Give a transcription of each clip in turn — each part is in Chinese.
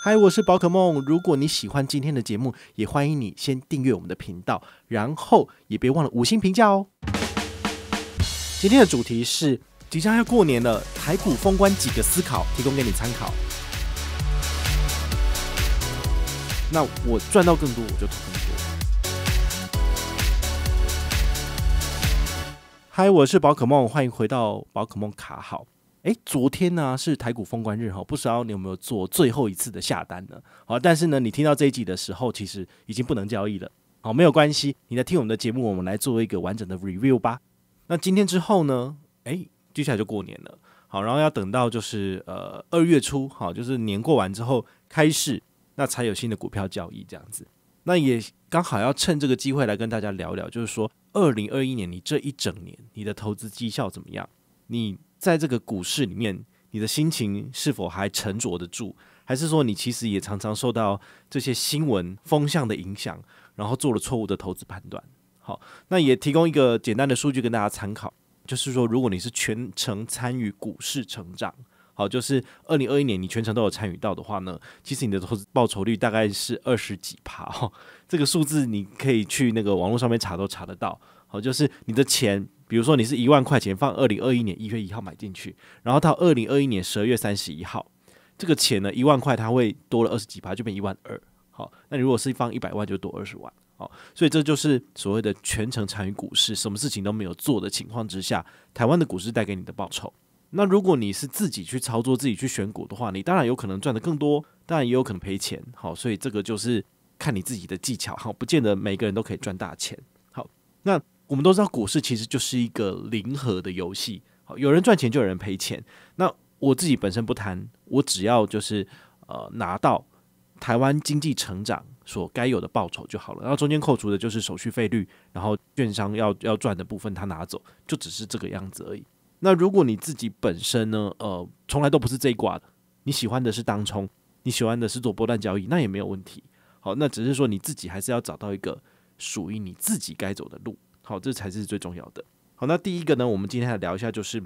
嗨，我是宝可梦。如果你喜欢今天的节目，也欢迎你先订阅我们的频道，然后也别忘了五星评价哦。今天的主题是即将要过年了，台股封关几个思考，提供给你参考。那我赚到更多，我就投更多。嗨，我是宝可梦，欢迎回到宝可梦卡好。哎，昨天呢是台股封关日哈，不知道你有没有做最后一次的下单呢？好，但是呢，你听到这一集的时候，其实已经不能交易了。好，没有关系，你在听我们的节目，我们来做一个完整的 review 吧。那今天之后呢？哎，接下来就过年了。好，然后要等到就是呃二月初，好，就是年过完之后开市，那才有新的股票交易这样子。那也刚好要趁这个机会来跟大家聊聊，就是说二零二一年你这一整年你的投资绩效怎么样？你在这个股市里面，你的心情是否还沉着得住？还是说你其实也常常受到这些新闻风向的影响，然后做了错误的投资判断？好，那也提供一个简单的数据跟大家参考，就是说如果你是全程参与股市成长，好，就是二零二一年你全程都有参与到的话呢，其实你的投资报酬率大概是二十几趴，这个数字你可以去那个网络上面查都查得到。好，就是你的钱。比如说，你是一万块钱放二零二一年一月一号买进去，然后到二零二一年十二月三十一号，这个钱呢，一万块它会多了二十几排，就变一万二。好，那你如果是放一百万，就多二十万。好，所以这就是所谓的全程参与股市，什么事情都没有做的情况之下，台湾的股市带给你的报酬。那如果你是自己去操作、自己去选股的话，你当然有可能赚的更多，当然也有可能赔钱。好，所以这个就是看你自己的技巧。好，不见得每个人都可以赚大钱。好，那。我们都知道，股市其实就是一个零和的游戏。好，有人赚钱就有人赔钱。那我自己本身不贪，我只要就是呃拿到台湾经济成长所该有的报酬就好了。然后中间扣除的就是手续费率，然后券商要要赚的部分他拿走，就只是这个样子而已。那如果你自己本身呢，呃，从来都不是这一挂的，你喜欢的是当冲，你喜欢的是做波段交易，那也没有问题。好，那只是说你自己还是要找到一个属于你自己该走的路。好，这才是最重要的。好，那第一个呢，我们今天来聊一下，就是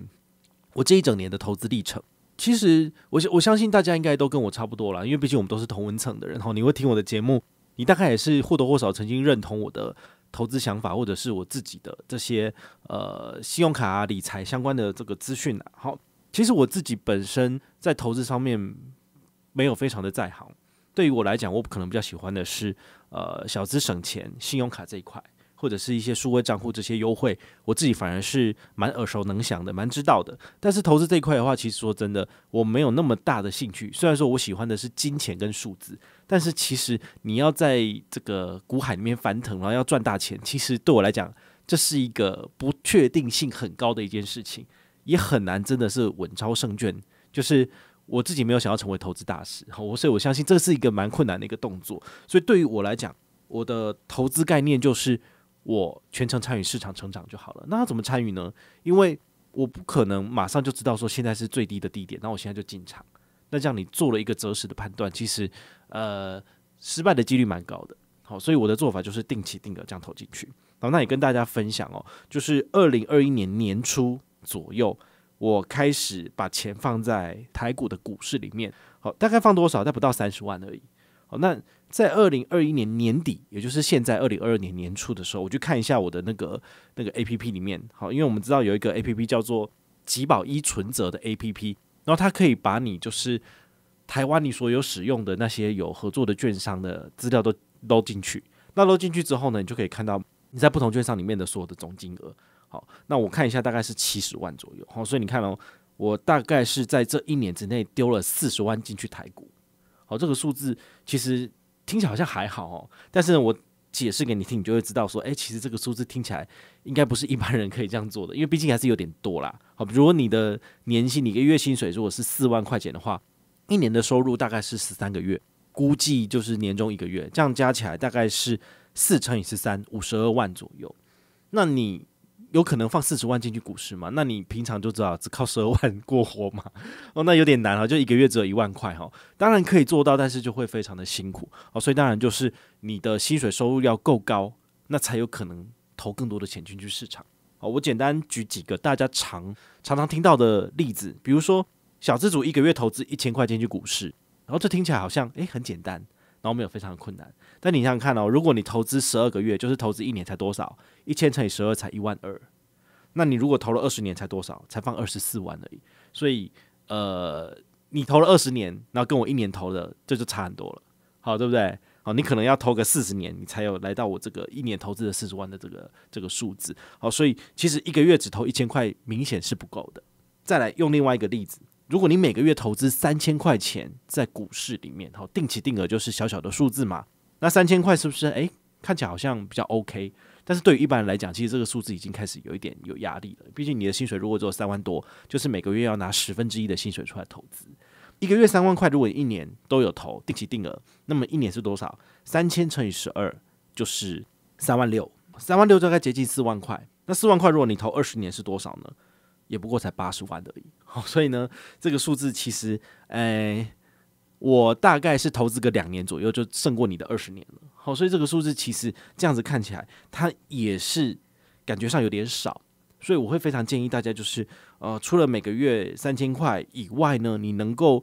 我这一整年的投资历程。其实我我相信大家应该都跟我差不多了，因为毕竟我们都是同文层的人。后你会听我的节目，你大概也是或多或少曾经认同我的投资想法，或者是我自己的这些呃信用卡啊理财相关的这个资讯。好，其实我自己本身在投资上面没有非常的在行。对于我来讲，我可能比较喜欢的是呃小资省钱、信用卡这一块。或者是一些数位账户这些优惠，我自己反而是蛮耳熟能详的，蛮知道的。但是投资这一块的话，其实说真的，我没有那么大的兴趣。虽然说我喜欢的是金钱跟数字，但是其实你要在这个股海里面翻腾，然后要赚大钱，其实对我来讲，这是一个不确定性很高的一件事情，也很难真的是稳操胜券。就是我自己没有想要成为投资大师，我所以我相信这是一个蛮困难的一个动作。所以对于我来讲，我的投资概念就是。我全程参与市场成长就好了。那他怎么参与呢？因为我不可能马上就知道说现在是最低的低点，那我现在就进场。那这样你做了一个择时的判断，其实呃失败的几率蛮高的。好，所以我的做法就是定期定额这样投进去。好，那也跟大家分享哦，就是二零二一年年初左右，我开始把钱放在台股的股市里面。好，大概放多少？在不到三十万而已。好，那。在二零二一年年底，也就是现在二零二二年年初的时候，我去看一下我的那个那个 A P P 里面，好，因为我们知道有一个 A P P 叫做“吉宝一存折”的 A P P，然后它可以把你就是台湾你所有使用的那些有合作的券商的资料都捞进去。那捞进去之后呢，你就可以看到你在不同券商里面的所有的总金额。好，那我看一下，大概是七十万左右。好，所以你看哦，我大概是在这一年之内丢了四十万进去台股。好，这个数字其实。听起来好像还好哦，但是呢，我解释给你听，你就会知道说，哎，其实这个数字听起来应该不是一般人可以这样做的，因为毕竟还是有点多啦。好，如果你的年薪，你一个月薪水如果是四万块钱的话，一年的收入大概是十三个月，估计就是年终一个月，这样加起来大概是四乘以十三，五十二万左右。那你有可能放四十万进去股市嘛？那你平常就知道只靠十二万 过活嘛？哦，那有点难啊。就一个月只有一万块哈。当然可以做到，但是就会非常的辛苦哦。所以当然就是你的薪水收入要够高，那才有可能投更多的钱进去市场哦。我简单举几个大家常常常听到的例子，比如说小资主一个月投资一千块钱进去股市，然后这听起来好像诶很简单。然后没有非常困难，但你想想看哦，如果你投资十二个月，就是投资一年才多少？一千乘以十二才一万二。那你如果投了二十年，才多少？才放二十四万而已。所以，呃，你投了二十年，然后跟我一年投的，这就差很多了。好，对不对？好，你可能要投个四十年，你才有来到我这个一年投资的四十万的这个这个数字。好，所以其实一个月只投一千块，明显是不够的。再来用另外一个例子。如果你每个月投资三千块钱在股市里面，好定期定额就是小小的数字嘛？那三千块是不是诶，看起来好像比较 OK？但是对于一般人来讲，其实这个数字已经开始有一点有压力了。毕竟你的薪水如果只有三万多，就是每个月要拿十分之一的薪水出来投资，一个月三万块，如果一年都有投定期定额，那么一年是多少？三千乘以十二就是三万六，三万六大概接近四万块。那四万块如果你投二十年是多少呢？也不过才八十万而已，好，所以呢，这个数字其实，哎，我大概是投资个两年左右就胜过你的二十年了，好，所以这个数字其实这样子看起来，它也是感觉上有点少，所以我会非常建议大家就是，呃，除了每个月三千块以外呢，你能够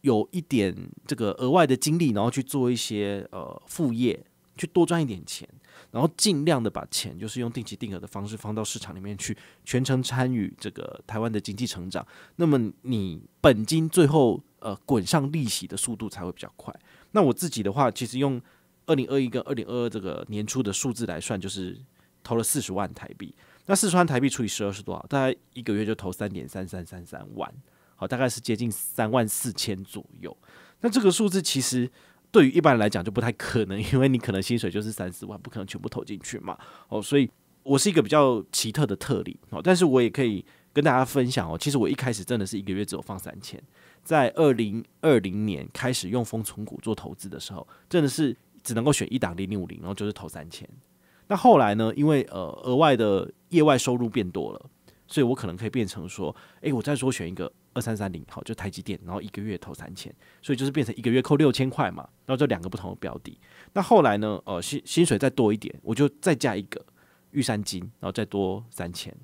有一点这个额外的精力，然后去做一些呃副业，去多赚一点钱。然后尽量的把钱，就是用定期定额的方式放到市场里面去，全程参与这个台湾的经济成长。那么你本金最后呃滚上利息的速度才会比较快。那我自己的话，其实用二零二一跟二零二二这个年初的数字来算，就是投了四十万台币。那四十万台币除以十二是多少？大概一个月就投三点三三三三万，好，大概是接近三万四千左右。那这个数字其实。对于一般人来讲就不太可能，因为你可能薪水就是三四万，不可能全部投进去嘛。哦，所以我是一个比较奇特的特例哦，但是我也可以跟大家分享哦，其实我一开始真的是一个月只有放三千，在二零二零年开始用风存股做投资的时候，真的是只能够选一档零零五零，然后就是投三千。那后来呢，因为呃额外的业外收入变多了，所以我可能可以变成说，诶，我再说选一个。二三三零，好，就台积电，然后一个月投三千，所以就是变成一个月扣六千块嘛，然后就两个不同的标的。那后来呢，呃，薪薪水再多一点，我就再加一个预算金，然后再多三千。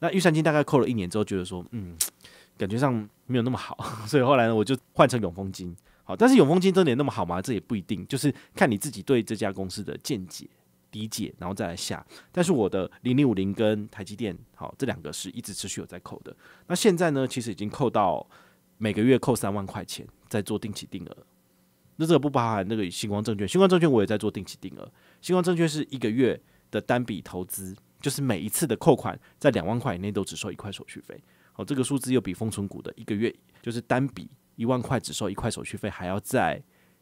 那预算金大概扣了一年之后，觉得说，嗯，感觉上没有那么好，所以后来呢，我就换成永丰金。好，但是永丰金真的那么好吗？这也不一定，就是看你自己对这家公司的见解。低解，然后再来下。但是我的零零五零跟台积电，好这两个是一直持续有在扣的。那现在呢，其实已经扣到每个月扣三万块钱，在做定期定额。那这个不包含那个新光证券。新光证券我也在做定期定额。新光证券是一个月的单笔投资，就是每一次的扣款在两万块以内都只收一块手续费。哦，这个数字又比封存股的一个月就是单笔一万块只收一块手续费还要再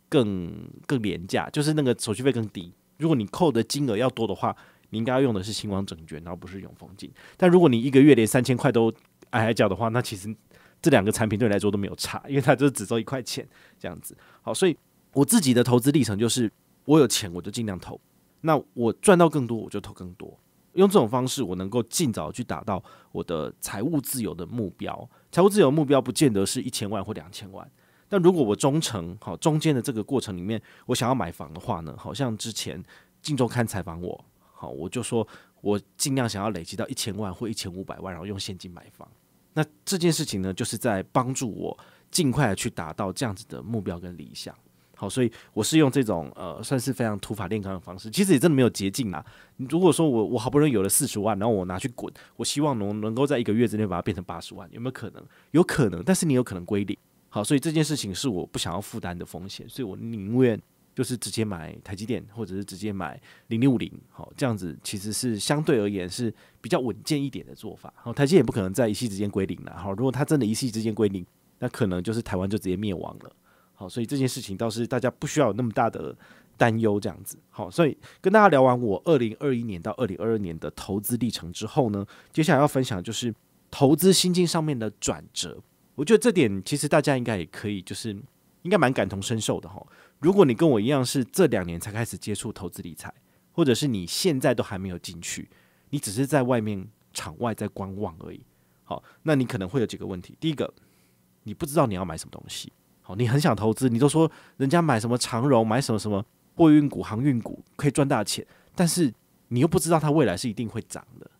更更廉价，就是那个手续费更低。如果你扣的金额要多的话，你应该要用的是星光整卷，然后不是永丰金。但如果你一个月连三千块都挨挨缴的话，那其实这两个产品对你来说都没有差，因为它就是只收一块钱这样子。好，所以我自己的投资历程就是，我有钱我就尽量投，那我赚到更多我就投更多，用这种方式我能够尽早去达到我的财务自由的目标。财务自由目标不见得是一千万或两千万。那如果我中诚，好中间的这个过程里面，我想要买房的话呢，好像之前晋州刊采访我，好我就说我尽量想要累积到一千万或一千五百万，然后用现金买房。那这件事情呢，就是在帮助我尽快去达到这样子的目标跟理想。好，所以我是用这种呃，算是非常土法炼钢的方式。其实也真的没有捷径啊。如果说我我好不容易有了四十万，然后我拿去滚，我希望能能够在一个月之内把它变成八十万，有没有可能？有可能，但是你有可能归零。好，所以这件事情是我不想要负担的风险，所以我宁愿就是直接买台积电，或者是直接买零六五零，好，这样子其实是相对而言是比较稳健一点的做法。好，台积电也不可能在一夕之间归零了，好，如果它真的一夕之间归零，那可能就是台湾就直接灭亡了。好，所以这件事情倒是大家不需要有那么大的担忧，这样子。好，所以跟大家聊完我二零二一年到二零二二年的投资历程之后呢，接下来要分享就是投资心境上面的转折。我觉得这点其实大家应该也可以，就是应该蛮感同身受的哈。如果你跟我一样是这两年才开始接触投资理财，或者是你现在都还没有进去，你只是在外面场外在观望而已，好，那你可能会有几个问题。第一个，你不知道你要买什么东西，好，你很想投资，你都说人家买什么长荣，买什么什么货运股、航运股可以赚大钱，但是你又不知道它未来是一定会涨的，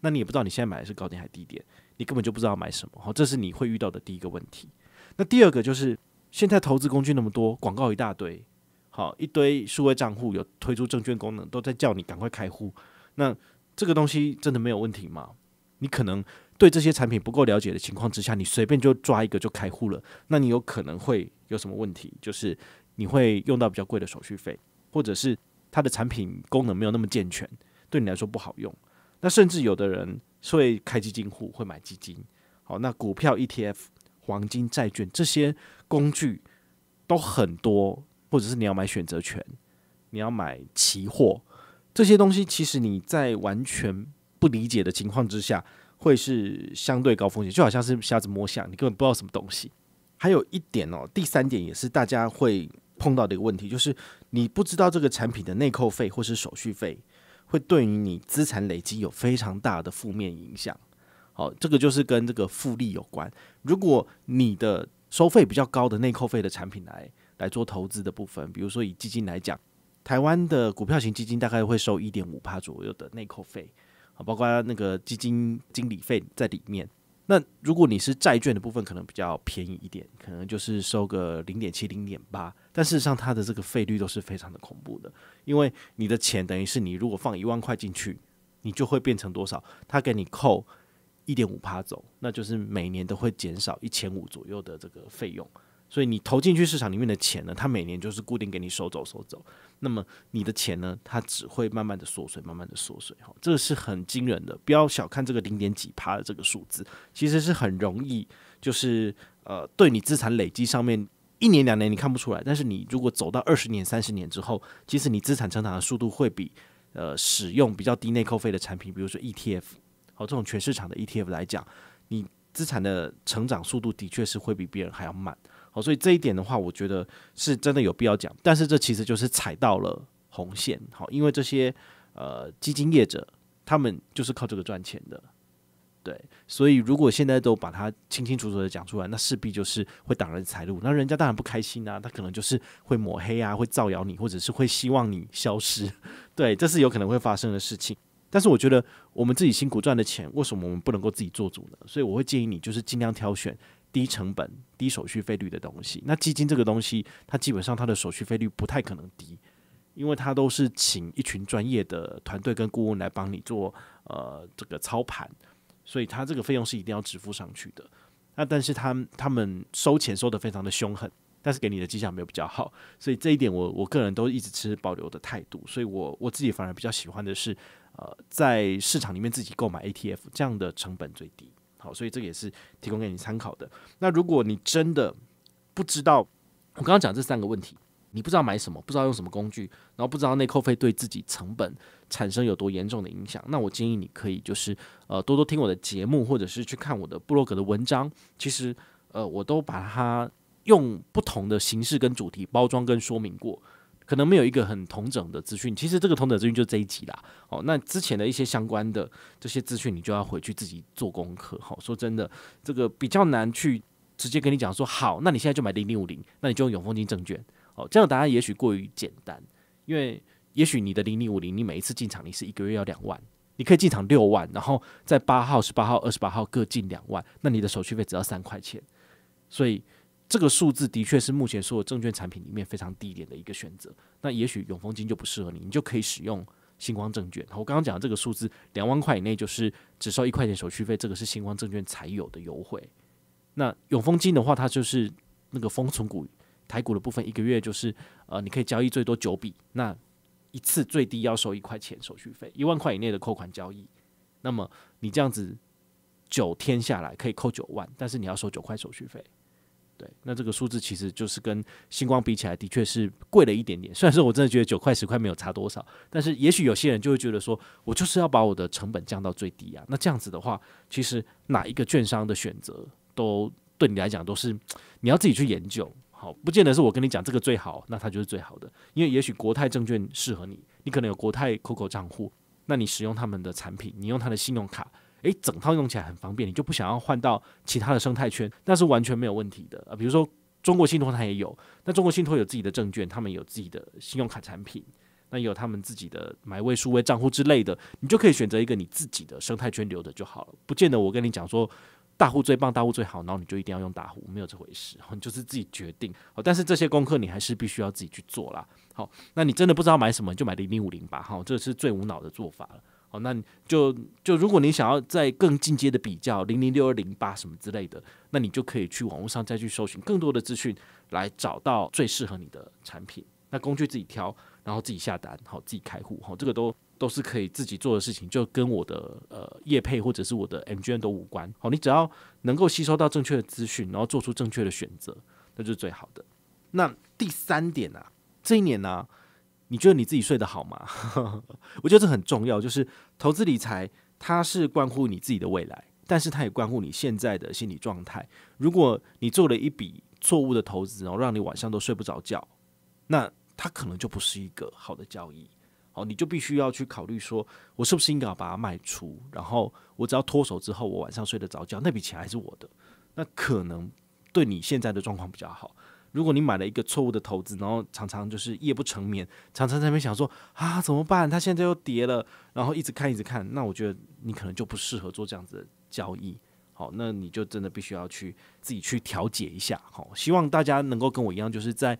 那你也不知道你现在买的是高点还是低点。你根本就不知道买什么，好，这是你会遇到的第一个问题。那第二个就是，现在投资工具那么多，广告一大堆，好一堆数位账户有推出证券功能，都在叫你赶快开户。那这个东西真的没有问题吗？你可能对这些产品不够了解的情况之下，你随便就抓一个就开户了，那你有可能会有什么问题？就是你会用到比较贵的手续费，或者是它的产品功能没有那么健全，对你来说不好用。那甚至有的人。所以开基金户会买基金，好，那股票 ETF、黄金、债券这些工具都很多，或者是你要买选择权、你要买期货这些东西，其实你在完全不理解的情况之下，会是相对高风险，就好像是瞎子摸象，你根本不知道什么东西。还有一点哦，第三点也是大家会碰到的一个问题，就是你不知道这个产品的内扣费或是手续费。会对于你资产累积有非常大的负面影响，好，这个就是跟这个复利有关。如果你的收费比较高的内扣费的产品来来做投资的部分，比如说以基金来讲，台湾的股票型基金大概会收一点五帕左右的内扣费，啊，包括那个基金经理费在里面。那如果你是债券的部分，可能比较便宜一点，可能就是收个零点七、零点八，但事实上它的这个费率都是非常的恐怖的，因为你的钱等于是你如果放一万块进去，你就会变成多少？他给你扣一点五趴走，那就是每年都会减少一千五左右的这个费用。所以你投进去市场里面的钱呢，它每年就是固定给你收走收走，那么你的钱呢，它只会慢慢的缩水，慢慢的缩水哈，这是很惊人的，不要小看这个零点几帕的这个数字，其实是很容易，就是呃，对你资产累积上面一年两年你看不出来，但是你如果走到二十年三十年之后，其实你资产成长的速度会比呃使用比较低内扣费的产品，比如说 ETF，好这种全市场的 ETF 来讲，你资产的成长速度的确是会比别人还要慢。好，所以这一点的话，我觉得是真的有必要讲。但是这其实就是踩到了红线，好，因为这些呃基金业者他们就是靠这个赚钱的，对。所以如果现在都把它清清楚楚的讲出来，那势必就是会挡人财路，那人家当然不开心啊，他可能就是会抹黑啊，会造谣你，或者是会希望你消失，对，这是有可能会发生的事情。但是我觉得我们自己辛苦赚的钱，为什么我们不能够自己做主呢？所以我会建议你，就是尽量挑选。低成本、低手续费率的东西，那基金这个东西，它基本上它的手续费率不太可能低，因为它都是请一群专业的团队跟顾问来帮你做呃这个操盘，所以它这个费用是一定要支付上去的。那但是他们他们收钱收的非常的凶狠，但是给你的绩效没有比较好，所以这一点我我个人都一直持保留的态度。所以我我自己反而比较喜欢的是呃在市场里面自己购买 ATF，这样的成本最低。好，所以这个也是提供给你参考的。那如果你真的不知道，我刚刚讲这三个问题，你不知道买什么，不知道用什么工具，然后不知道内扣费对自己成本产生有多严重的影响，那我建议你可以就是呃多多听我的节目，或者是去看我的布洛格的文章。其实呃我都把它用不同的形式跟主题包装跟说明过。可能没有一个很同整的资讯，其实这个同整资讯就是这一集啦。哦，那之前的一些相关的这些资讯，你就要回去自己做功课。好，说真的，这个比较难去直接跟你讲说，好，那你现在就买零零五零，那你就用永丰金证券。哦，这样的答案也许过于简单，因为也许你的零零五零，你每一次进场你是一个月要两万，你可以进场六万，然后在八号、十八号、二十八号各进两万，那你的手续费只要三块钱，所以。这个数字的确是目前所有证券产品里面非常低廉点的一个选择。那也许永丰金就不适合你，你就可以使用星光证券。我刚刚讲的这个数字，两万块以内就是只收一块钱手续费，这个是星光证券才有的优惠。那永丰金的话，它就是那个封存股台股的部分，一个月就是呃，你可以交易最多九笔，那一次最低要收一块钱手续费，一万块以内的扣款交易，那么你这样子九天下来可以扣九万，但是你要收九块手续费。对，那这个数字其实就是跟星光比起来，的确是贵了一点点。虽然说我真的觉得九块十块没有差多少，但是也许有些人就会觉得说，我就是要把我的成本降到最低啊。那这样子的话，其实哪一个券商的选择都对你来讲都是你要自己去研究。好，不见得是我跟你讲这个最好，那它就是最好的。因为也许国泰证券适合你，你可能有国泰 COCO 账户，那你使用他们的产品，你用他的信用卡。诶，整套用起来很方便，你就不想要换到其他的生态圈，那是完全没有问题的。啊，比如说中国信托它也有，那中国信托有自己的证券，他们有自己的信用卡产品，那有他们自己的买位数位账户之类的，你就可以选择一个你自己的生态圈留着就好了。不见得我跟你讲说大户最棒，大户最好，然后你就一定要用大户，没有这回事，你就是自己决定。好，但是这些功课你还是必须要自己去做啦。好，那你真的不知道买什么，就买零零五零吧。好，这是最无脑的做法了。哦，那就就如果你想要在更进阶的比较零零六二零八什么之类的，那你就可以去网络上再去搜寻更多的资讯，来找到最适合你的产品。那工具自己挑，然后自己下单，好，自己开户，好，这个都都是可以自己做的事情，就跟我的呃业配或者是我的 M G N 都无关。好，你只要能够吸收到正确的资讯，然后做出正确的选择，那就是最好的。那第三点呢？这一年呢？你觉得你自己睡得好吗？我觉得这很重要，就是投资理财，它是关乎你自己的未来，但是它也关乎你现在的心理状态。如果你做了一笔错误的投资，然后让你晚上都睡不着觉，那它可能就不是一个好的交易。哦，你就必须要去考虑，说我是不是应该把它卖出，然后我只要脱手之后，我晚上睡得着觉，那笔钱还是我的，那可能对你现在的状况比较好。如果你买了一个错误的投资，然后常常就是夜不成眠，常常在那边想说啊怎么办？它现在又跌了，然后一直看一直看，那我觉得你可能就不适合做这样子的交易。好，那你就真的必须要去自己去调节一下。好，希望大家能够跟我一样，就是在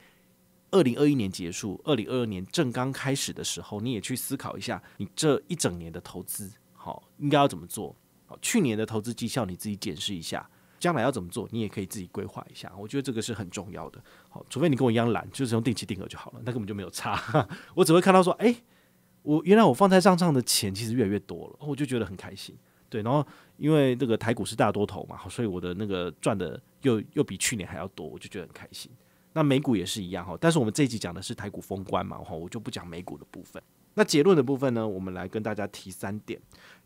二零二一年结束，二零二二年正刚开始的时候，你也去思考一下，你这一整年的投资好应该要怎么做？好，去年的投资绩效你自己检视一下。将来要怎么做，你也可以自己规划一下。我觉得这个是很重要的。好，除非你跟我一样懒，就是用定期定额就好了，那根本就没有差。我只会看到说，哎，我原来我放在账上的钱其实越来越多了，我就觉得很开心。对，然后因为这个台股是大多头嘛，所以我的那个赚的又又比去年还要多，我就觉得很开心。那美股也是一样哈。但是我们这一集讲的是台股封关嘛，哈，我就不讲美股的部分。那结论的部分呢，我们来跟大家提三点。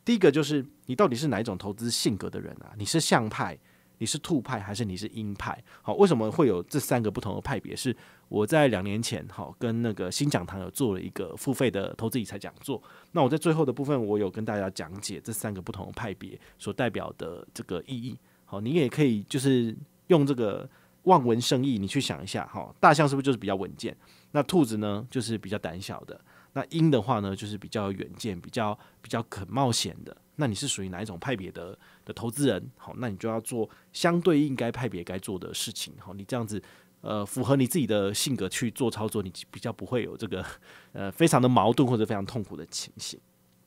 第一个就是你到底是哪一种投资性格的人啊？你是向派？你是兔派还是你是鹰派？好，为什么会有这三个不同的派别？是我在两年前，好跟那个新讲堂有做了一个付费的投资理财讲座。那我在最后的部分，我有跟大家讲解这三个不同的派别所代表的这个意义。好，你也可以就是用这个望文生义，你去想一下，哈，大象是不是就是比较稳健？那兔子呢，就是比较胆小的；那鹰的话呢，就是比较远见、比较比较肯冒险的。那你是属于哪一种派别的的投资人？好，那你就要做相对应该派别该做的事情。好，你这样子呃，符合你自己的性格去做操作，你比较不会有这个 呃非常的矛盾或者非常痛苦的情形。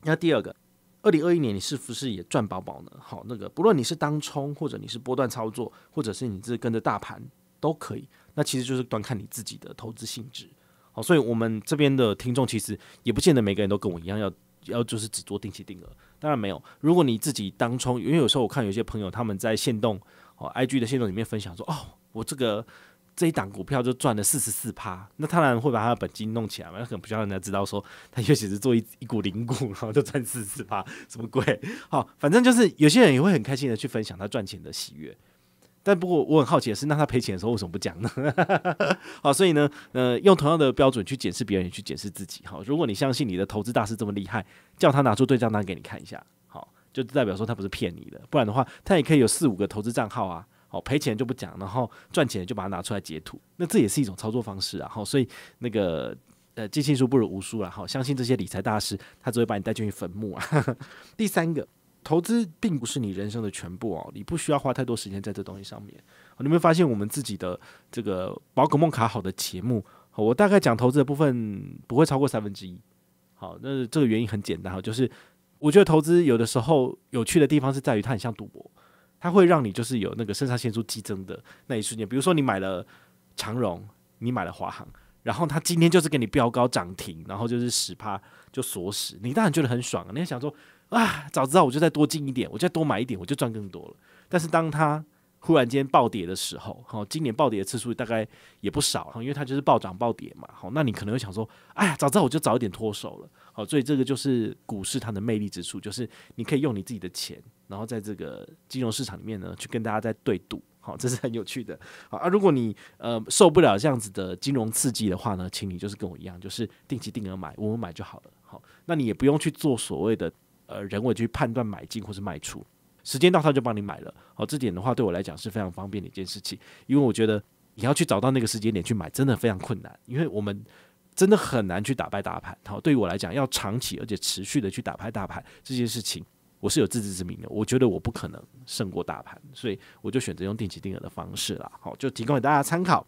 那第二个，二零二一年你是不是也赚饱饱呢？好，那个不论你是当冲或者你是波段操作，或者是你是跟着大盘都可以。那其实就是端看你自己的投资性质。好，所以我们这边的听众其实也不见得每个人都跟我一样要。要就是只做定期定额，当然没有。如果你自己当冲，因为有时候我看有些朋友他们在线动哦，IG 的线动里面分享说，哦，我这个这一档股票就赚了四十四趴，那当然会把他的本金弄起来嘛，那可能不要人家知道说他也许是做一一股零股，然后就赚四十四趴，什么鬼？好，反正就是有些人也会很开心的去分享他赚钱的喜悦。但不过我很好奇的是，那他赔钱的时候为什么不讲呢？好，所以呢，呃，用同样的标准去检视别人，去检视自己。好，如果你相信你的投资大师这么厉害，叫他拿出对账单给你看一下，好，就代表说他不是骗你的，不然的话，他也可以有四五个投资账号啊。好，赔钱就不讲，然后赚钱就把它拿出来截图，那这也是一种操作方式啊。好，所以那个呃，见信书不如无书了。好，相信这些理财大师，他只会把你带进去坟墓啊。第三个。投资并不是你人生的全部哦，你不需要花太多时间在这东西上面。你有没有发现，我们自己的这个《宝可梦卡》好的节目，我大概讲投资的部分不会超过三分之一。好，那这个原因很简单哈，就是我觉得投资有的时候有趣的地方是在于它很像赌博，它会让你就是有那个肾上腺素激增的那一瞬间。比如说你买了长荣，你买了华航，然后它今天就是给你飙高涨停，然后就是十趴就锁死，你当然觉得很爽啊！你也想说。啊，早知道我就再多进一点，我再多买一点，我就赚更多了。但是当它忽然间暴跌的时候，好，今年暴跌的次数大概也不少，因为它就是暴涨暴跌嘛。好，那你可能会想说，哎呀，早知道我就早一点脱手了。好，所以这个就是股市它的魅力之处，就是你可以用你自己的钱，然后在这个金融市场里面呢，去跟大家在对赌。好，这是很有趣的。好，而如果你呃受不了这样子的金融刺激的话呢，请你就是跟我一样，就是定期定额买，我们买就好了。好，那你也不用去做所谓的。呃，人为去判断买进或是卖出，时间到他就帮你买了。好，这点的话对我来讲是非常方便的一件事情，因为我觉得你要去找到那个时间点去买，真的非常困难，因为我们真的很难去打败大盘。好，对于我来讲，要长期而且持续的去打败大盘这件事情，我是有自知之明的，我觉得我不可能胜过大盘，所以我就选择用定期定额的方式了。好，就提供给大家参考。